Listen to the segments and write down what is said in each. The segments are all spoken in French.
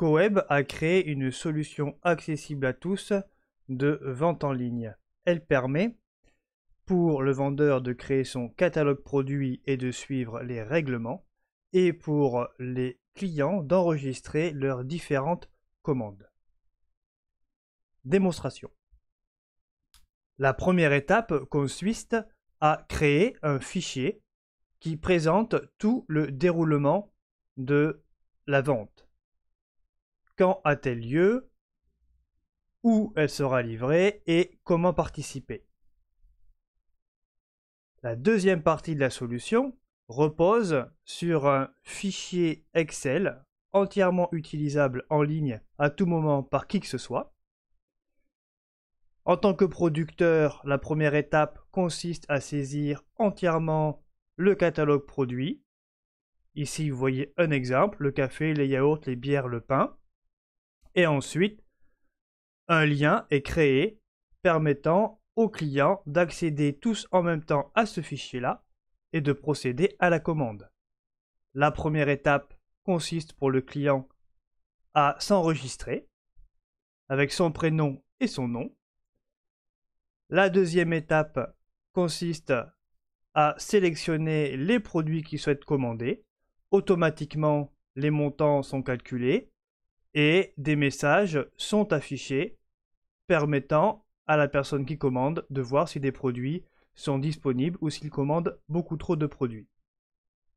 CoWeb a créé une solution accessible à tous de vente en ligne. Elle permet pour le vendeur de créer son catalogue produit et de suivre les règlements et pour les clients d'enregistrer leurs différentes commandes. Démonstration. La première étape consiste à créer un fichier qui présente tout le déroulement de la vente quand a-t-elle lieu, où elle sera livrée et comment participer. La deuxième partie de la solution repose sur un fichier Excel entièrement utilisable en ligne à tout moment par qui que ce soit. En tant que producteur, la première étape consiste à saisir entièrement le catalogue produit. Ici, vous voyez un exemple, le café, les yaourts, les bières, le pain. Et ensuite, un lien est créé permettant au client d'accéder tous en même temps à ce fichier-là et de procéder à la commande. La première étape consiste pour le client à s'enregistrer avec son prénom et son nom. La deuxième étape consiste à sélectionner les produits qu'il souhaite commander. Automatiquement, les montants sont calculés et des messages sont affichés permettant à la personne qui commande de voir si des produits sont disponibles ou s'il commande beaucoup trop de produits.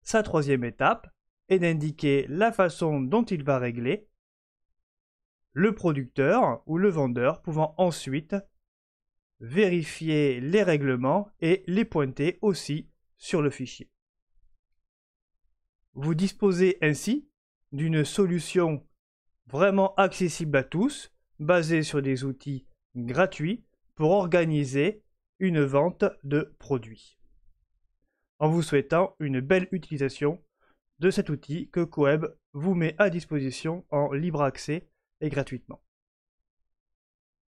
Sa troisième étape est d'indiquer la façon dont il va régler, le producteur ou le vendeur pouvant ensuite vérifier les règlements et les pointer aussi sur le fichier. Vous disposez ainsi d'une solution vraiment accessible à tous, basé sur des outils gratuits pour organiser une vente de produits. En vous souhaitant une belle utilisation de cet outil que Coeb vous met à disposition en libre accès et gratuitement.